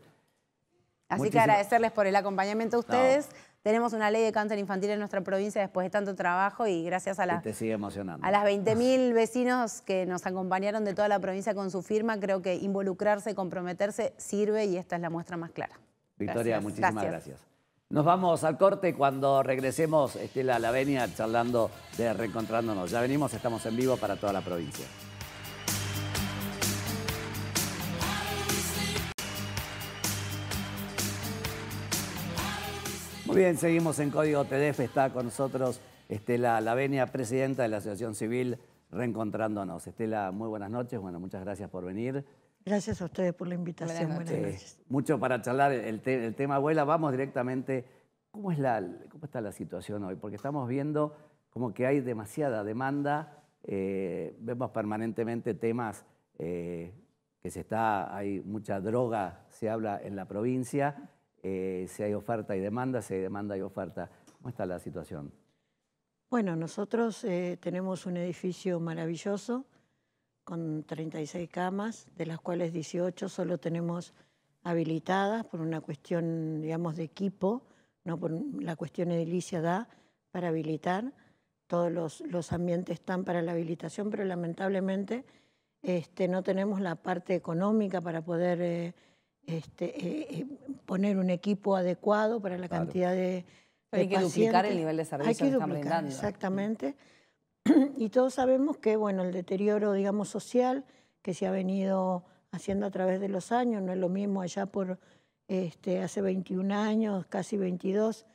Así que agradecerles por el acompañamiento de ustedes tenemos una ley de cáncer infantil en nuestra provincia después de tanto trabajo y gracias a las, te sigue emocionando. A las 20.000 vecinos que nos acompañaron de toda la provincia con su firma, creo que involucrarse, comprometerse sirve y esta es la muestra más clara. Victoria, muchísimas gracias. Nos vamos al corte cuando regresemos, Estela Lavenia, charlando de Reencontrándonos. Ya venimos, estamos en vivo para toda la provincia. Muy bien, seguimos en Código TDF. Está con nosotros Estela Lavenia, presidenta de la Asociación Civil Reencontrándonos. Estela, muy buenas noches. Bueno, muchas gracias por venir. Gracias a ustedes por la invitación. Eh, mucho para charlar el, tema abuela. Vamos directamente. ¿Cómo, está la situación hoy? Porque estamos viendo como que hay demasiada demanda. Eh, vemos permanentemente temas eh, que se está, hay mucha droga, se habla en la provincia eh, si hay oferta y demanda, si hay demanda y oferta. ¿Cómo está la situación? Bueno, nosotros eh, tenemos un edificio maravilloso con 36 camas, de las cuales 18 solo tenemos habilitadas por una cuestión, digamos, de equipo, no por la cuestión edilicia da para habilitar. Todos los, ambientes están para la habilitación, pero lamentablemente este, no tenemos la parte económica para poder... Eh, este, eh, eh, poner un equipo adecuado para la cantidad de, hay que duplicar el nivel de servicio que, Exactamente. Y todos sabemos que bueno, el deterioro digamos, social que se ha venido haciendo a través de los años, no es lo mismo allá por este, hace 21 años, casi 22,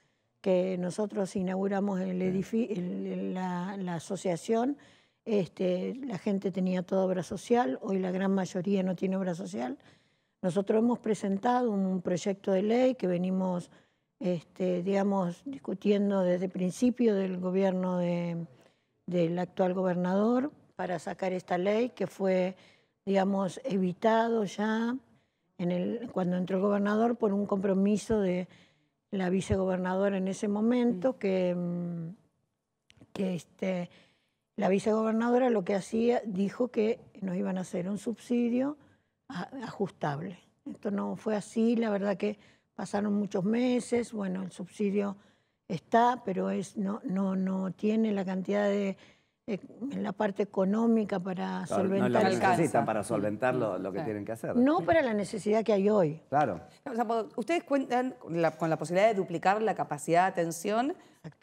que nosotros inauguramos el la, asociación, este, la gente tenía toda obra social, hoy la gran mayoría no tiene obra social, nosotros hemos presentado un proyecto de ley que venimos, este, digamos, discutiendo desde el principio del gobierno del actual gobernador para sacar esta ley que fue, digamos, evitado ya cuando entró el gobernador por un compromiso de la vicegobernadora en ese momento que, mm, este, la vicegobernadora lo que hacía dijo que nos iban a hacer un subsidio ajustable. Esto no fue así, la verdad que pasaron muchos meses, bueno, el subsidio está, pero es, no, no, no tiene la cantidad de, eh, en la parte económica para solventar no, no lo el necesitan para solventar lo, que tienen que hacer. No para la necesidad que hay hoy. Claro. ustedes cuentan con la, con la posibilidad de duplicar la capacidad de atención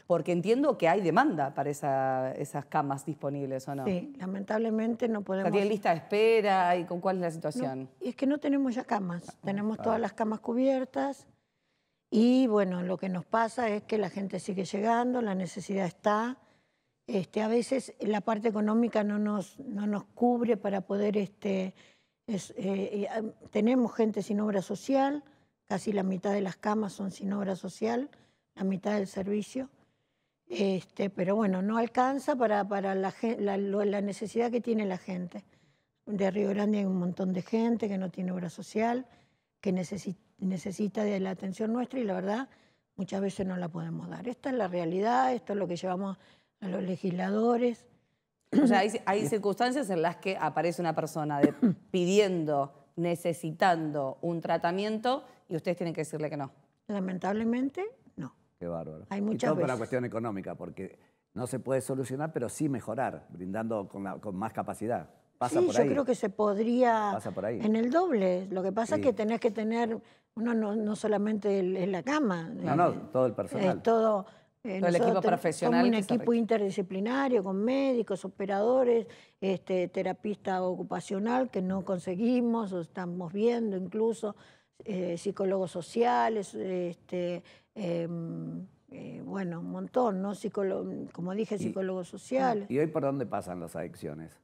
porque entiendo que hay demanda para esas camas disponibles, ¿o no? Sí, lamentablemente no podemos... O lista de espera? ¿Y con cuál es la situación? Y es que no tenemos ya camas. Ah, tenemos todas las camas cubiertas. Y bueno, lo que nos pasa es que la gente sigue llegando, la necesidad está. Este, a veces la parte económica no nos, no nos cubre para poder... Este, eh, tenemos gente sin obra social, casi la mitad de las camas son sin obra social a mitad del servicio. Este, pero bueno, no alcanza para, para la, la, necesidad que tiene la gente. De Río Grande hay un montón de gente que no tiene obra social, que necesita, de la atención nuestra y la verdad muchas veces no la podemos dar. Esta es la realidad, esto es lo que llevamos a los legisladores. O sea, hay, circunstancias en las que aparece una persona pidiendo, necesitando un tratamiento y ustedes tienen que decirle que no. Lamentablemente Qué bárbaro. Hay muchas y todo la cuestión económica, porque no se puede solucionar, pero sí mejorar, brindando con, más capacidad. Pasa por ahí. yo creo que se podría en el doble. Lo que pasa es que tenés que tener, uno no, solamente en la cama. No, eh, no, todo el personal. Es todo, eh, el equipo profesional. un equipo interdisciplinario con médicos, operadores, este, terapista ocupacional que no conseguimos o estamos viendo incluso, eh, psicólogos sociales, este, Em, eh, bueno, un montón, ¿no? como dije, psicólogo social ¿Y hoy por dónde pasan las adicciones?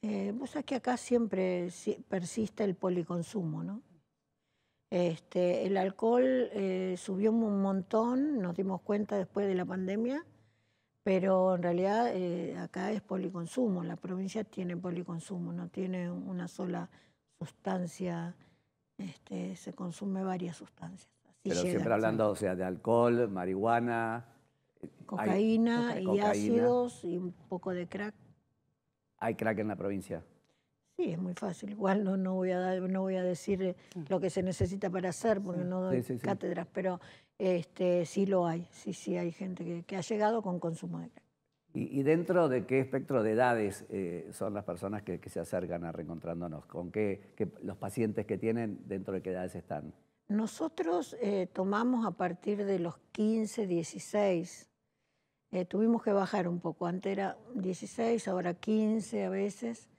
Eh, vos sabés que acá siempre persiste el policonsumo, ¿no? Este, el alcohol eh, subió un montón, nos dimos cuenta después de la pandemia, pero en realidad acá es policonsumo, la provincia tiene policonsumo, no tiene una sola sustancia, este, se consume varias sustancias pero siempre hablando, o sea, de alcohol, marihuana. Eh, cocaína, y ácidos y un poco de crack. ¿Hay crack en la provincia? Sí, es muy fácil. Igual no, no, voy, a dar, no voy a decir eh, lo que se necesita para hacer, porque no doy cátedras, pero este, sí lo hay. Sí, sí hay gente que, ha llegado con consumo de crack. ¿Y, dentro de qué espectro de edades eh, son las personas que, se acercan a reencontrándonos? ¿Con qué, los pacientes que tienen, dentro de qué edades están? Nosotros eh, tomamos a partir de los 15, 16, eh, tuvimos que bajar un poco, antes era 16, ahora 15 a veces,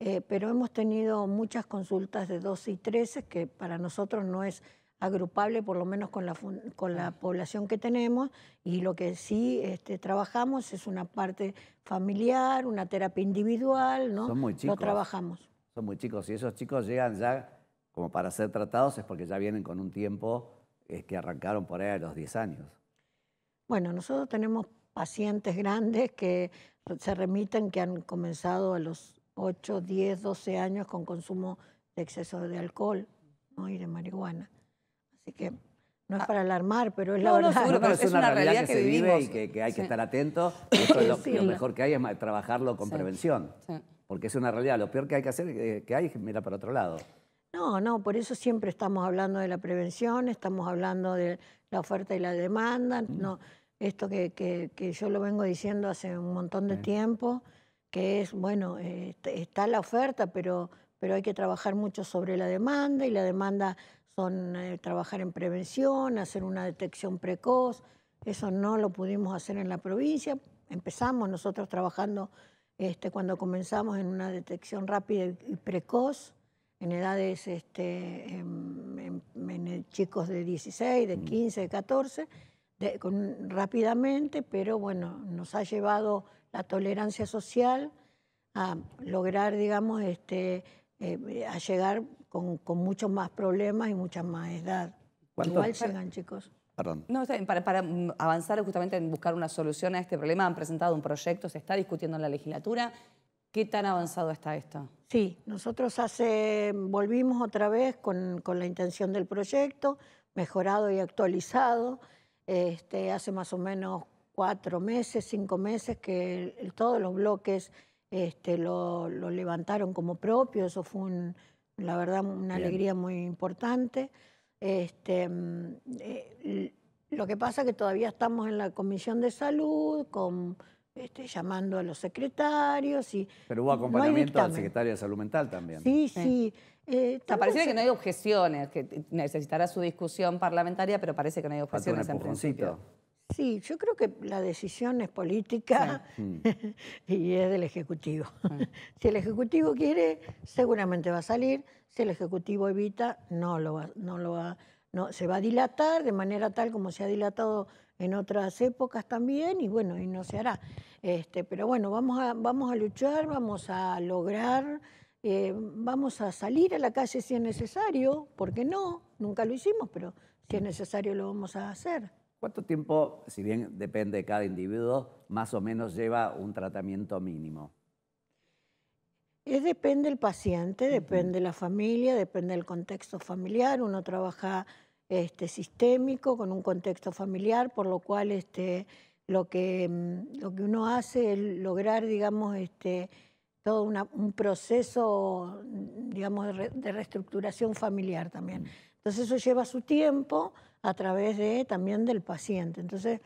eh, pero hemos tenido muchas consultas de 12 y 13, que para nosotros no es agrupable, por lo menos con la, con la población que tenemos, y lo que sí este, trabajamos es una parte familiar, una terapia individual, ¿no? Son muy chicos. Lo trabajamos. Son muy chicos, y esos chicos llegan ya como para ser tratados es porque ya vienen con un tiempo que este, arrancaron por ahí a los 10 años. Bueno, nosotros tenemos pacientes grandes que se remiten, que han comenzado a los 8, 10, 12 años con consumo de exceso de alcohol y de marihuana. Así que no es ah. para alarmar, pero es la verdad. es, una realidad, que, se vive y que, hay que estar atento. lo, mejor que hay es trabajarlo con prevención. Porque es una realidad. Lo peor que hay que hacer eh, que hay es mirar para otro lado. No, no, por eso siempre estamos hablando de la prevención, estamos hablando de la oferta y la demanda, mm. no, esto que, yo lo vengo diciendo hace un montón de tiempo, que es, bueno, está la oferta, pero, pero hay que trabajar mucho sobre la demanda y la demanda son eh, trabajar en prevención, hacer una detección precoz, eso no lo pudimos hacer en la provincia, empezamos nosotros trabajando este, cuando comenzamos en una detección rápida y precoz en edades, este, en, eh, chicos de 16, de 15, mm. de 14, con, rápidamente, pero bueno, nos ha llevado la tolerancia social a lograr, digamos, este, eh, a llegar con, con, muchos más problemas y mucha más edad. Igual llegan, chicos. Perdón. para, avanzar justamente en buscar una solución a este problema, han presentado un proyecto, se está discutiendo en la legislatura. ¿Qué tan avanzado está esto? Sí, nosotros hace, volvimos otra vez con, la intención del proyecto, mejorado y actualizado. Este, hace más o menos cuatro meses, cinco meses que todos los bloques este, lo, levantaron como propio. Eso fue, la verdad, una alegría muy importante. Este, mm, eh, lo que pasa es que todavía estamos en la Comisión de Salud con este, llamando a los secretarios y... Pero hubo acompañamiento al del secretario de Salud Mental también. Sí, sí. Eh, que no hay objeciones, que necesitará su discusión parlamentaria, pero parece que no hay objeciones en principio. Sí, yo creo que la decisión es política y es del Ejecutivo. Mm. Si el Ejecutivo quiere, seguramente va a salir. Si el Ejecutivo evita, no lo va, no lo no, se va a dilatar de manera tal como se ha dilatado en otras épocas también y bueno, y no se hará. Este, pero bueno, vamos a, vamos a luchar, vamos a lograr, eh, vamos a salir a la calle si es necesario, porque no, nunca lo hicimos, pero si es necesario lo vamos a hacer. ¿Cuánto tiempo, si bien depende de cada individuo, más o menos lleva un tratamiento mínimo? Es, eh, depende del paciente, depende de la familia, depende del contexto familiar. Uno trabaja este, sistémico, con un contexto familiar, por lo cual este, lo, que, mm, lo que uno hace es lograr, digamos, este, todo un proceso, mm, digamos, de, reestructuración familiar también. Mm. Entonces eso lleva su tiempo a través de, también del paciente. Entonces,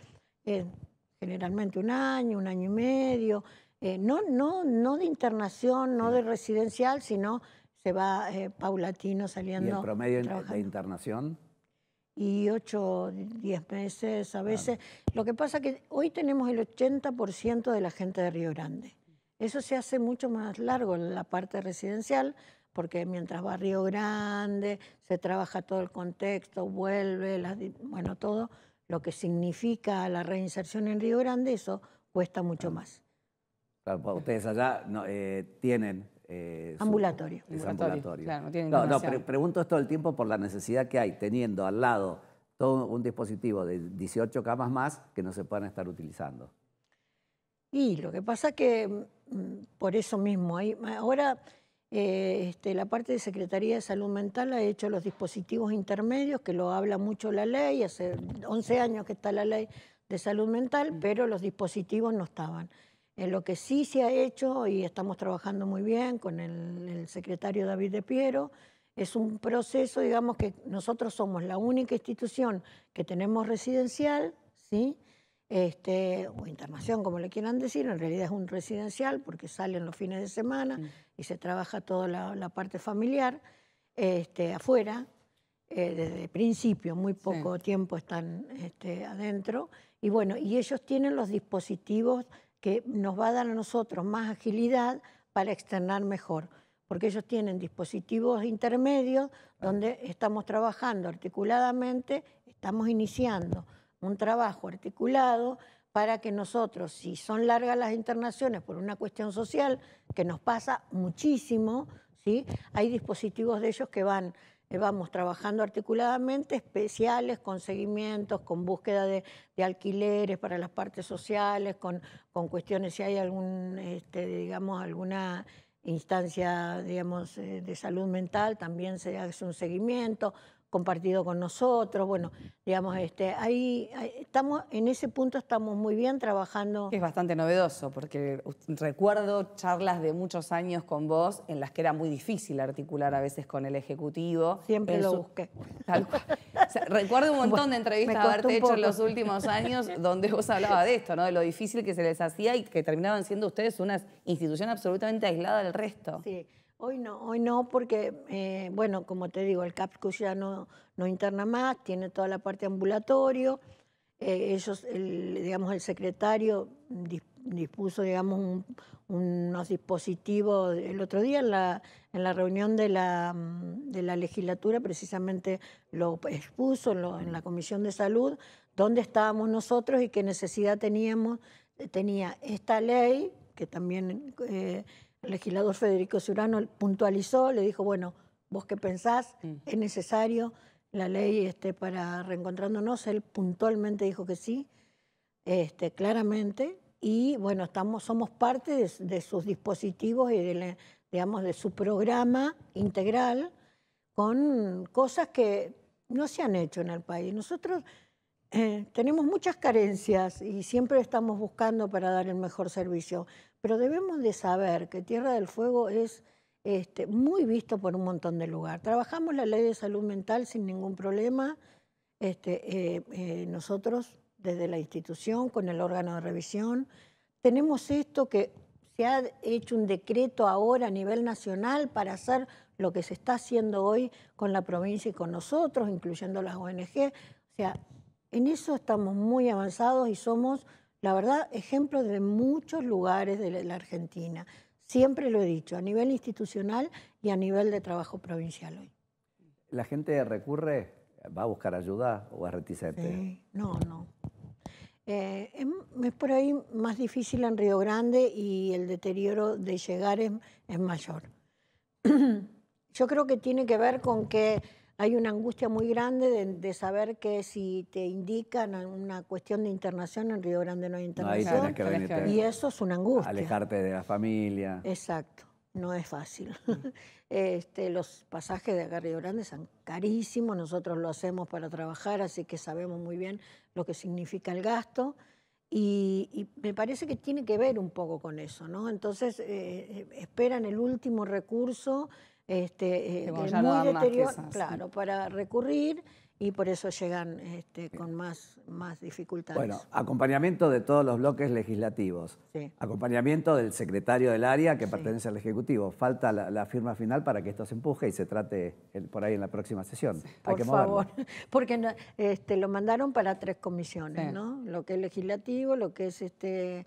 eh, generalmente un año, un año y medio, eh, no, no, no de internación, no de residencial, sino se va eh, paulatino saliendo. ¿Y el promedio de internación? y 8, 10 meses a veces. Lo que pasa es que hoy tenemos el 80% de la gente de Río Grande. Eso se hace mucho más largo en la parte residencial, porque mientras va Río Grande, se trabaja todo el contexto, vuelve, las, bueno, todo lo que significa la reinserción en Río Grande, eso cuesta mucho más. ustedes allá no, eh, tienen eh, ambulatorio. no, no, pregunto esto el tiempo por la necesidad que hay, teniendo al lado todo un dispositivo de 18 camas más que no se puedan estar utilizando. Y lo que pasa que mm, por eso mismo, hay, ahora eh, este, la parte de Secretaría de Salud Mental ha hecho los dispositivos intermedios, que lo habla mucho la ley, hace 11 años que está la ley de salud mental, mm. pero los dispositivos no estaban lo que sí se ha hecho, y estamos trabajando muy bien con el, secretario David de Piero, es un proceso, digamos, que nosotros somos la única institución que tenemos residencial, ¿sí? Este, o internación, como le quieran decir, en realidad es un residencial porque salen los fines de semana y se trabaja toda la, parte familiar este, afuera, eh, desde principio, muy poco tiempo están este, adentro, y bueno, y ellos tienen los dispositivos que nos va a dar a nosotros más agilidad para externar mejor, porque ellos tienen dispositivos intermedios donde estamos trabajando articuladamente, estamos iniciando un trabajo articulado para que nosotros, si son largas las internaciones por una cuestión social, que nos pasa muchísimo, ¿sí? hay dispositivos de ellos que van eh, vamos trabajando articuladamente, especiales, con seguimientos, con búsqueda de, alquileres para las partes sociales, con, con cuestiones si hay algún, este, digamos, alguna instancia, digamos, eh, de salud mental, también se hace un seguimiento, compartido con nosotros. Bueno, digamos, este, ahí, estamos, en ese punto estamos muy bien trabajando. Es bastante novedoso, porque recuerdo charlas de muchos años con vos en las que era muy difícil articular a veces con el Ejecutivo. Siempre lo busqué. recuerdo un montón de entrevistas haberte hecho en los últimos años donde vos hablabas de esto, ¿no? De lo difícil que se les hacía y que terminaban siendo ustedes una institución absolutamente aislada del resto. Sí. Hoy no, hoy no, porque, eh, bueno, como te digo, el CAPCUS ya no, no interna más, tiene toda la parte ambulatorio. Eh, ellos, el, digamos, el secretario dispuso, digamos, unos dispositivos el otro día en la, en la reunión de la, de la legislatura, precisamente lo expuso en, la Comisión de Salud, dónde estábamos nosotros y qué necesidad teníamos. Tenía esta ley, que también eh, el legislador Federico Ciurano puntualizó, le dijo, bueno, vos qué pensás, mm. es necesario la ley este, para reencontrándonos, él puntualmente dijo que sí, este, claramente, y bueno, estamos, somos parte de, sus dispositivos y de, digamos, de su programa integral con cosas que no se han hecho en el país. Nosotros eh, tenemos muchas carencias y siempre estamos buscando para dar el mejor servicio, pero debemos de saber que Tierra del Fuego es este, muy visto por un montón de lugares. Trabajamos la ley de salud mental sin ningún problema. Este, eh, eh, nosotros, desde la institución, con el órgano de revisión, tenemos esto que se ha hecho un decreto ahora a nivel nacional para hacer lo que se está haciendo hoy con la provincia y con nosotros, incluyendo las ONG. O sea, en eso estamos muy avanzados y somos la verdad, ejemplos de muchos lugares de la Argentina. Siempre lo he dicho, a nivel institucional y a nivel de trabajo provincial hoy. ¿La gente recurre, va a buscar ayuda o a reticente? Sí. No, no. Eh, em, es por ahí más difícil en Río Grande y el deterioro de llegar es mayor. Yo creo que tiene que ver con que hay una angustia muy grande de, saber que si te indican una cuestión de internación, en Río Grande no hay internación. que y eso es una angustia. Alejarte de la familia. Exacto, no es fácil. este, los pasajes de acá a Río Grande son carísimos, nosotros lo hacemos para trabajar, así que sabemos muy bien lo que significa el gasto. Y, me parece que tiene que ver un poco con eso, ¿no? Entonces eh, eh, esperan el último recurso este, eh, muy deterioro claro, para recurrir y por eso llegan este, con más, más dificultades. Bueno, acompañamiento de todos los bloques legislativos, acompañamiento del secretario del área que pertenece al Ejecutivo. Falta la, firma final para que esto se empuje y se trate por ahí en la próxima sesión. por favor, porque este, lo mandaron para tres comisiones, ¿no? Lo que es legislativo, lo que es este,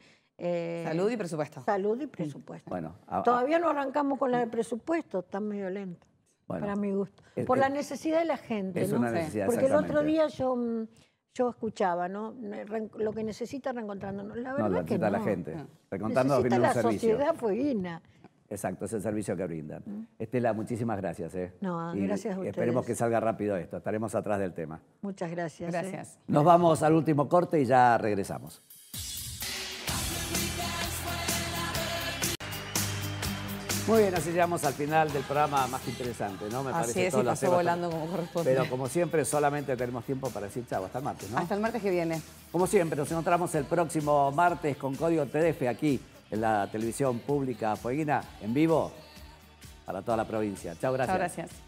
salud y eh, presupuesto. Salud y mm. presupuesto. Bueno, Todavía no arrancamos con la de presupuesto, está medio lento, para mi gusto. Por la necesidad de la gente, es Una necesidad, Porque el otro día yo, mm, yo escuchaba, ¿no? Lo que necesita reencontrándonos. La verdad no, lo que necesita la gente. Ah. necesita la sociedad sociedad Exacto, es el servicio que brindan. Mm. Estela, muchísimas gracias. ¿eh? No, gracias a ustedes. Esperemos que salga rápido esto, estaremos atrás del tema. Muchas gracias. ¿eh? Gracias. Nos vamos al último corte y ya regresamos. Muy bien, así llegamos al final del programa más interesante, ¿no? Me así que es, y pasó volando como corresponde. Pero como siempre, solamente tenemos tiempo para decir chavo, hasta el martes, ¿no? Hasta el martes que viene. Como siempre, nos encontramos el próximo martes con Código TDF aquí en la televisión pública fueguina, en vivo, para toda la provincia. Chau, gracias. gracias.